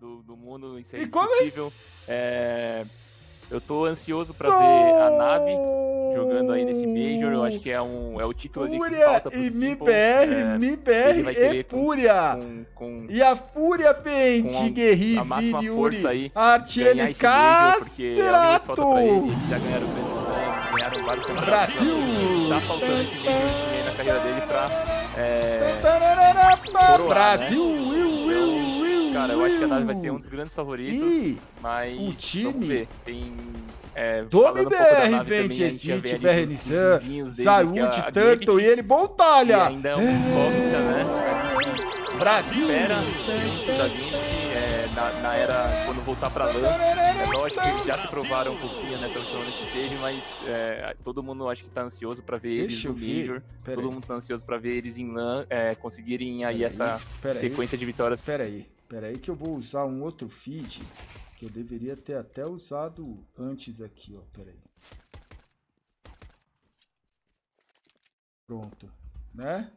do, do mundo em ser É... Eu tô ansioso pra ver a nave jogando aí nesse Major. Eu acho que é, um, é o título ali que falta pro e MIBR, é, MIBR é e Fúria. Com, com, e a Fúria vem, Tigeri, a, a máxima força aí. Arte LK, Eles já ganharam ganharam vários Brasil. Tá faltando esse Major na carreira dele pra... É, coroar, né? Brasil, né? cara. Eu acho que a Nádia vai ser um dos grandes favoritos. E mas o time tem. É, Tome BR, Vente, Exit, BRNC, Saúde, é Turtle e ele, Bontalha! ainda é uma incógnita, né? Brasil! Espera, é, na, na, era quando voltar para LAN. É lógico que eles já se provaram um pouquinho nessa né, última que teve, mas é, todo mundo acho que tá ansioso para ver Deixa eles no Major. Todo mundo tá ansioso para ver eles em LAN é, conseguirem aí essa aí. sequência de vitórias. Pera aí. Pera aí que eu vou usar um outro feed que eu deveria ter até usado antes aqui, ó. Pera aí. Pronto, né?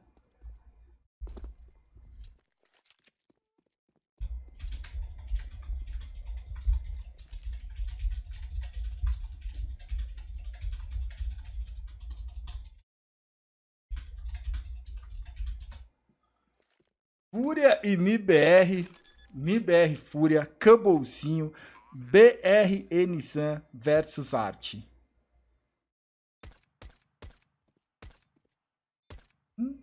Fúria e MIBR Br Fúria, Cambolzinho, BRE Nissan versus Arte. Hum.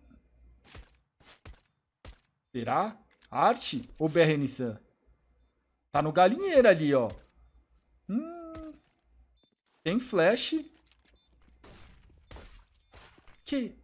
Será? Arte ou BR Nissan? Tá no galinheiro ali, ó. Hum. Tem flash. Que?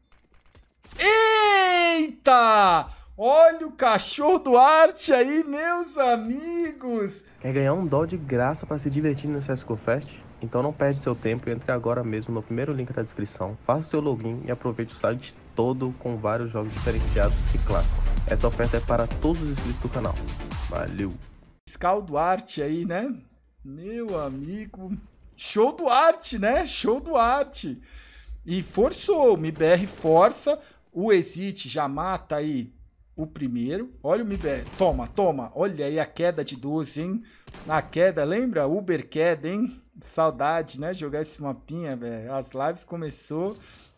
Eita! Olha o cachorro do arte aí, meus amigos! Quer ganhar um dó de graça para se divertir no CSGO Fest? Então não perde seu tempo e entre agora mesmo no primeiro link da descrição, faça seu login e aproveite o site todo com vários jogos diferenciados e clássicos. Essa oferta é para todos os inscritos do canal. Valeu! Fiscal do arte aí, né? Meu amigo, show do arte, né? Show do arte! E forçou, o MBR força, o Exit já mata aí o primeiro. Olha o MIBR. Toma, toma. Olha aí a queda de 12, hein? Na queda, lembra? Uber queda, hein? Saudade, né? Jogar esse mapinha, velho. As lives começou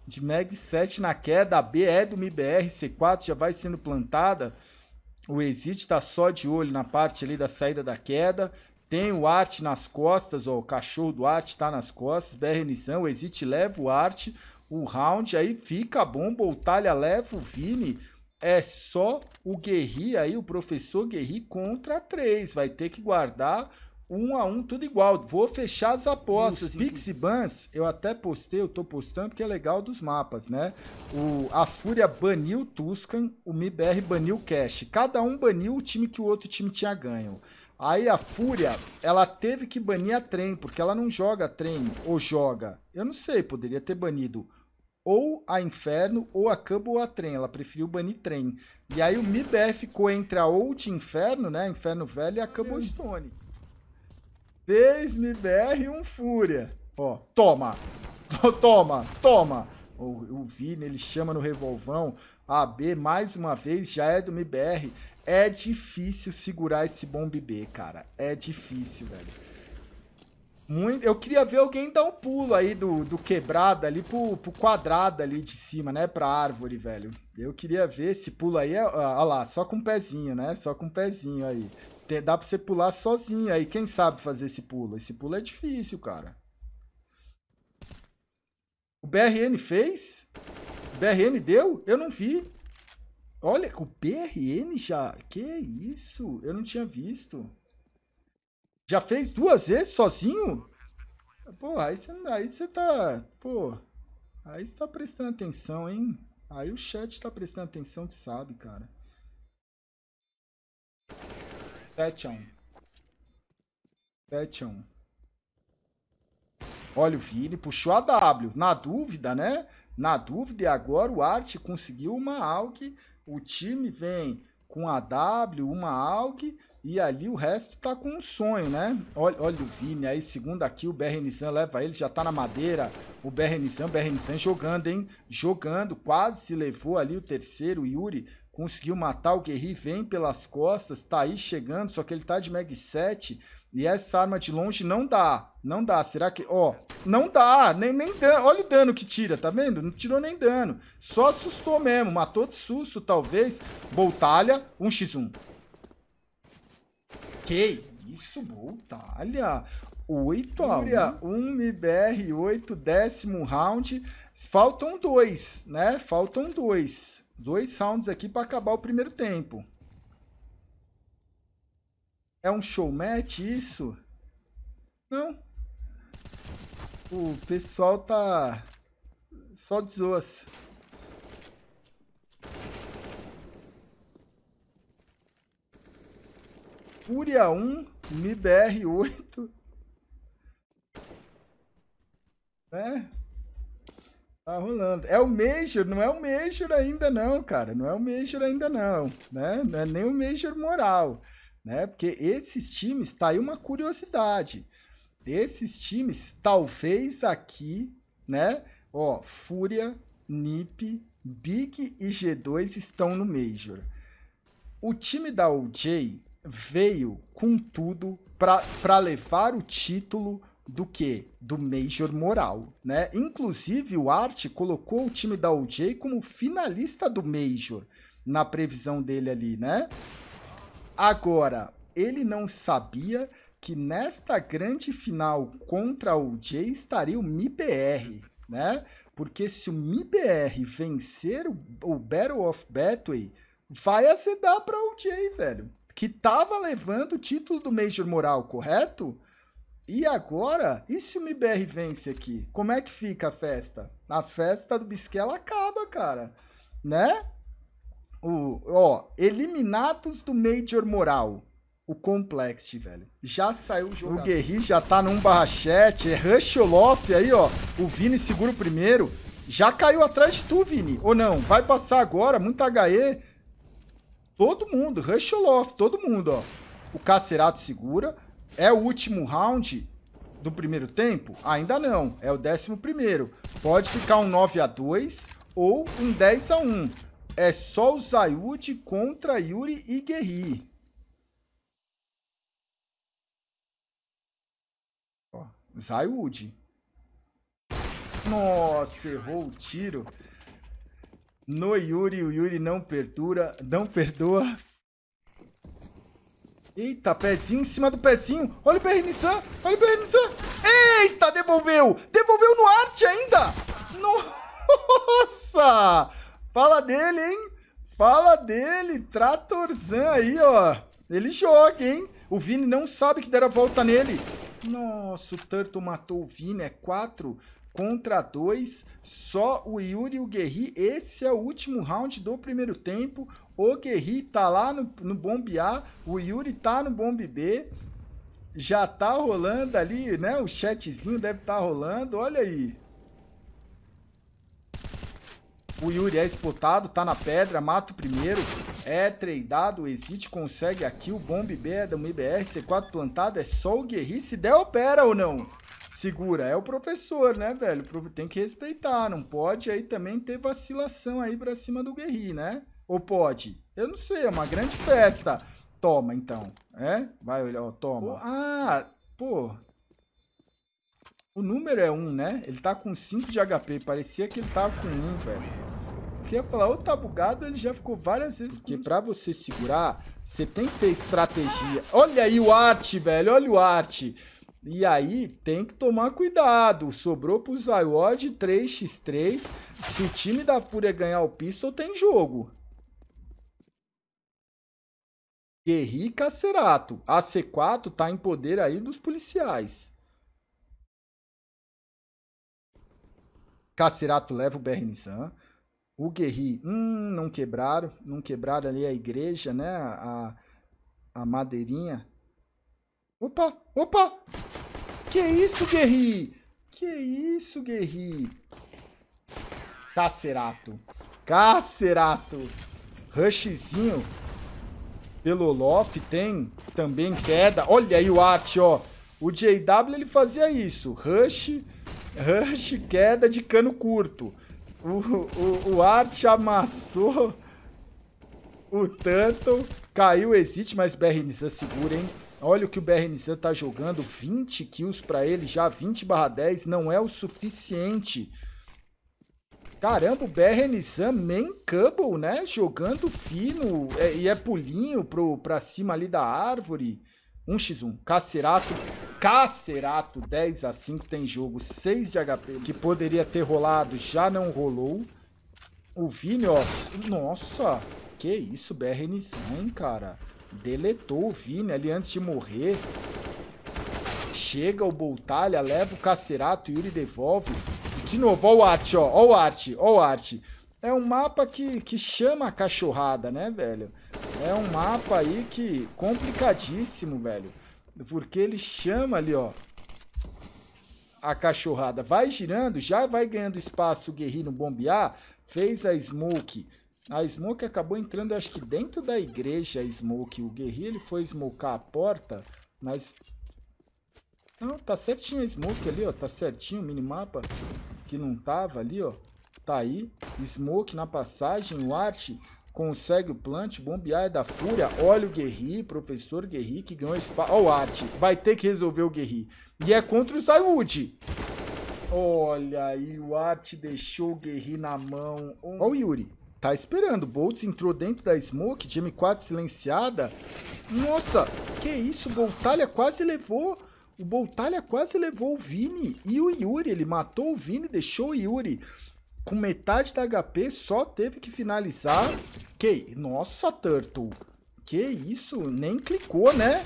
de Meg 7 na queda. A B é do MIBR, C4 já vai sendo plantada. O Exit tá só de olho na parte ali da saída da queda. Tem o Arte nas costas, ó, o cachorro do Arte tá nas costas, BRNzão, o Exit leva o Arte, o round, aí fica bom, Boltalha leva o Vini, é só o Guerri aí, o professor Guerri contra três. Vai ter que guardar um a um, tudo igual. Vou fechar as apostas. Uh, Pixibans, eu até postei, eu tô postando porque é legal dos mapas, né? O, a Fúria baniu Tuscan, o MIBR baniu Cash. Cada um baniu o time que o outro time tinha ganho. Aí a Fúria, ela teve que banir a trem, porque ela não joga trem, ou joga. Eu não sei, poderia ter banido ou a Inferno, ou a Cub ou a Trem. Ela preferiu banir Trem. E aí o MIBR ficou entre a Old Inferno, né? Inferno Velho e a Cub Stone. Três MIBR e um Fúria. Ó, toma! Toma, toma! O, o Vini, ele chama no revolvão. A B, mais uma vez, já é do MIBR. É difícil segurar esse bomb B, cara. É difícil, velho. Muito, eu queria ver alguém dar um pulo aí do, do quebrado ali pro, pro quadrado ali de cima, né? Pra árvore, velho. Eu queria ver esse pulo aí. Olha é, lá, só com o um pezinho, né? Só com o um pezinho aí. Tem, dá pra você pular sozinho aí. Quem sabe fazer esse pulo? Esse pulo é difícil, cara. O BRN fez? O BRN deu? Eu não vi. Olha, o BRN já... Que isso? Eu não tinha visto. Já fez duas vezes sozinho? Pô, aí você aí tá. Pô, aí você tá prestando atenção, hein? Aí o chat tá prestando atenção que sabe, cara. 7x1. 7 1 Olha o Vini, puxou a W. Na dúvida, né? Na dúvida, e agora o Art conseguiu uma AUG. O time vem com a W, uma AUG e ali o resto tá com um sonho, né? Olha, olha o Vini aí, segundo aqui, o BR Nissan leva ele, já tá na madeira. O BR Nissan, BR Nissan jogando, hein? Jogando, quase se levou ali o terceiro, o Yuri. Conseguiu matar o Guerri, vem pelas costas, tá aí chegando, só que ele tá de Mag 7. E essa arma de longe não dá. Não dá. Será que... Ó, não dá. Nem, nem dano. Olha o dano que tira, tá vendo? Não tirou nem dano. Só assustou mesmo. Matou de susto, talvez. Boltalha. 1x1. Que isso, Boltalha. 8 a 1. 1 IBR, 8, décimo round. Faltam dois, né? Faltam dois. Dois rounds aqui pra acabar o primeiro tempo. É um showmatch isso? Não. O pessoal tá só de zoas. Fúria 1, MBR 8. Né? Tá rolando. É o Major, não é o Major ainda não, cara. Não é o Major ainda não, né? Não é nem o Major moral né? Porque esses times, tá aí uma curiosidade. Esses times, talvez aqui, né? Ó, Fúria, NiP, Big e G2 estão no Major. O time da OJ veio com tudo para levar o título do que? Do Major Moral, né? Inclusive o Art colocou o time da OJ como finalista do Major na previsão dele ali, né? Agora, ele não sabia que nesta grande final contra o Jay estaria o MIBR, né? Porque se o MIBR vencer o, o Battle of Betway, vai acedar para o Jay, velho. Que tava levando o título do Major Moral, correto? E agora, e se o MIBR vence aqui? Como é que fica a festa? A festa do Bisquela acaba, cara. Né? O, ó, eliminados do Major Moral. O Complexity, velho. Já saiu o jogo. O Guerri já tá num barrachete. É Rush Olof aí, ó. O Vini segura o primeiro. Já caiu atrás de tu, Vini. Ou não? Vai passar agora. Muita HE. Todo mundo. Rush Olof, todo mundo, ó. O Cacerato segura. É o último round do primeiro tempo? Ainda não. É o décimo primeiro. Pode ficar um 9 a 2 ou um 10 a 1 é só o Sayud contra Yuri e Guerri. Ó, Nossa, errou o tiro. No Yuri, o Yuri não perdura, não perdoa. Eita, pezinho em cima do pezinho. Olha o BR Nissan, olha o BR Nissan. Eita, devolveu. Devolveu no arte ainda. Nossa. Fala dele, hein? Fala dele, Tratorzan aí, ó. Ele joga, hein? O Vini não sabe que deram a volta nele. Nossa, o Turtle matou o Vini, é 4 contra 2, só o Yuri e o Guerri, esse é o último round do primeiro tempo, o Guerri tá lá no, no bombe A, o Yuri tá no bombe B, já tá rolando ali, né, o chatzinho deve estar tá rolando, olha aí, o Yuri é explotado, tá na pedra, mata o primeiro. É tradado, o Exit consegue aqui. O Bomb B é da IBR, C4 plantado. É só o Guerri se der opera ou não. Segura, é o professor, né, velho? Tem que respeitar, não pode aí também ter vacilação aí pra cima do Guerri, né? Ou pode? Eu não sei, é uma grande festa. Toma, então. É? Vai, ó, toma. ah, pô, o número é 1, um, né? Ele tá com 5 de HP. Parecia que ele tava tá com 1, um, velho que ia falar, ou tá bugado, ele já ficou várias vezes com Porque pra você segurar, você tem que ter estratégia. Olha aí o arte, velho, olha o arte. E aí tem que tomar cuidado. Sobrou pro Zywod 3x3. Se o time da Fúria ganhar o pistol, tem jogo. Guerri Cacerato. A C4 tá em poder aí dos policiais. Cacerato leva o BR Nissan. O Guerri, hum, não quebraram, não quebraram ali a igreja, né? A, a madeirinha. Opa, opa! Que isso, Guerri? Que isso, Guerri? Cacerato. Cacerato. Rushzinho. Pelo Lof tem também queda. Olha aí o arte, ó. O JW ele fazia isso. Rush, rush, queda de cano curto. O, o, o Art amassou o tanto. Caiu o Exit, mas BRNC segura, hein? Olha o que o BRNC tá jogando. 20 kills pra ele já. 20 barra 10 não é o suficiente. Caramba, o BRNC main cable, né? Jogando fino. É, e é pulinho pro, pra cima ali da árvore. 1x1. Cacerato Cacerato 10 a 5 tem jogo 6 de HP que poderia ter rolado, já não rolou. O Vini, ó, nossa, que isso, BRN hein cara. Deletou o Vini ali antes de morrer. Chega o Boltalha, leva o Cacerato, Yuri devolve. de novo, ó o Art, ó, ó o Art, ó o Art. É um mapa que, que chama a cachorrada, né, velho? É um mapa aí que complicadíssimo, velho. Porque ele chama ali, ó, a cachorrada. Vai girando, já vai ganhando espaço o guerreiro bombear. Fez a smoke. A smoke acabou entrando, acho que dentro da igreja, a smoke. O guerreiro ele foi smocar a porta, mas... Não, tá certinho a smoke ali, ó. Tá certinho o minimapa que não tava ali, ó. Tá aí. Smoke na passagem, o arte Consegue o plant, bombear é da fúria. Olha o Guerri, professor Guerri, que ganhou espaço. Olha o Art, vai ter que resolver o Guerri. E é contra o Sayud. Olha aí, o Art deixou o Guerri na mão. Olha o Yuri, tá esperando. Boltz entrou dentro da smoke, de M4 silenciada. Nossa, que isso, Boltalha quase levou... O Boltalha quase levou o Vini e o Yuri. Ele matou o Vini, deixou o Yuri com metade da HP, só teve que finalizar. Que, nossa, Turtle. Que isso, nem clicou, né?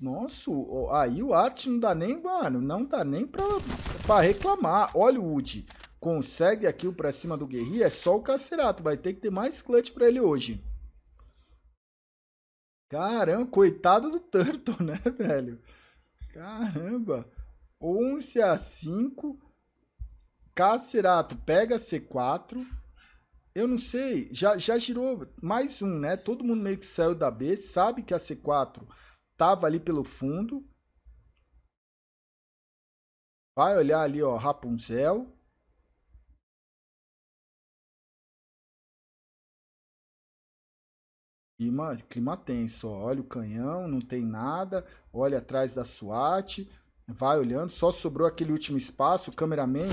Nossa, aí o Art não dá nem, mano, não dá nem pra, pra reclamar. Olha o Wood, consegue aqui o pra cima do Guerri, é só o Cacerato, vai ter que ter mais clutch pra ele hoje. Caramba, coitado do Turtle, né, velho? Caramba, 11 a 5 Cacerato pega C4. Eu não sei, já, já girou mais um, né? Todo mundo meio que saiu da B, sabe que a C4 tava ali pelo fundo. Vai olhar ali, ó, Rapunzel. Clima, clima tenso, ó. olha o canhão, não tem nada, olha atrás da SWAT, vai olhando, só sobrou aquele último espaço, o cameraman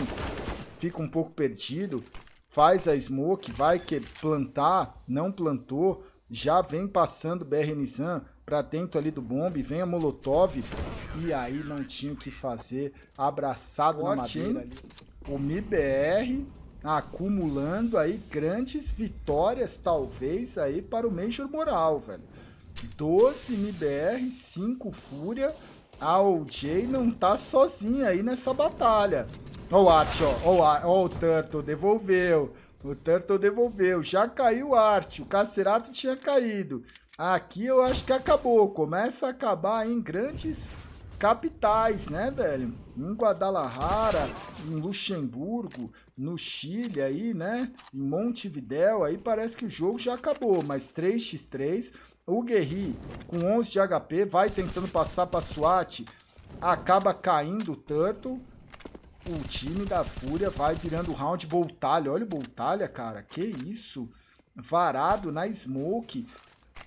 fica um pouco perdido, faz a smoke, vai que plantar, não plantou, já vem passando BR-Nizam para dentro ali do bombe, vem a Molotov, e aí não tinha o que fazer, abraçado Forte, na madeira ali. O MIBR acumulando aí grandes vitórias, talvez, aí para o Major Moral, velho. 12 MBR, 5 Fúria. A OJ não tá sozinha aí nessa batalha. Ó o Arte, ó. Ó o, o Turtle, devolveu. O Turtle devolveu. Já caiu o Arte. O Cacerato tinha caído. Aqui eu acho que acabou. Começa a acabar em grandes capitais, né, velho? Em Guadalajara, em Luxemburgo, no Chile aí, né? Em Montevidéu, aí parece que o jogo já acabou, mas 3x3. O Guerri, com 11 de HP, vai tentando passar para SWAT, acaba caindo o Turtle o time da Fúria vai virando round Boltalha. Olha o Boltalha, cara. Que isso? Varado na Smoke.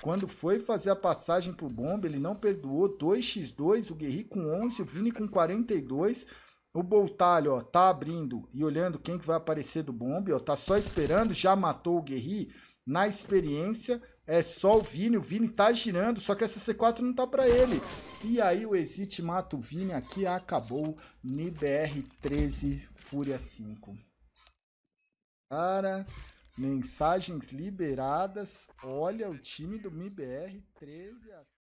Quando foi fazer a passagem pro Bomba, ele não perdoou. 2x2, o Guerri com 11, o Vini com 42. O Boltalho, ó, tá abrindo e olhando quem que vai aparecer do Bombe, ó, tá só esperando, já matou o Guerri na experiência, é só o Vini, o Vini tá girando, só que essa C4 não tá pra ele. E aí o Exit mata o Vini, aqui acabou NBR 13 Fúria 5. Cara, mensagens liberadas, olha o time do MBR 13 a...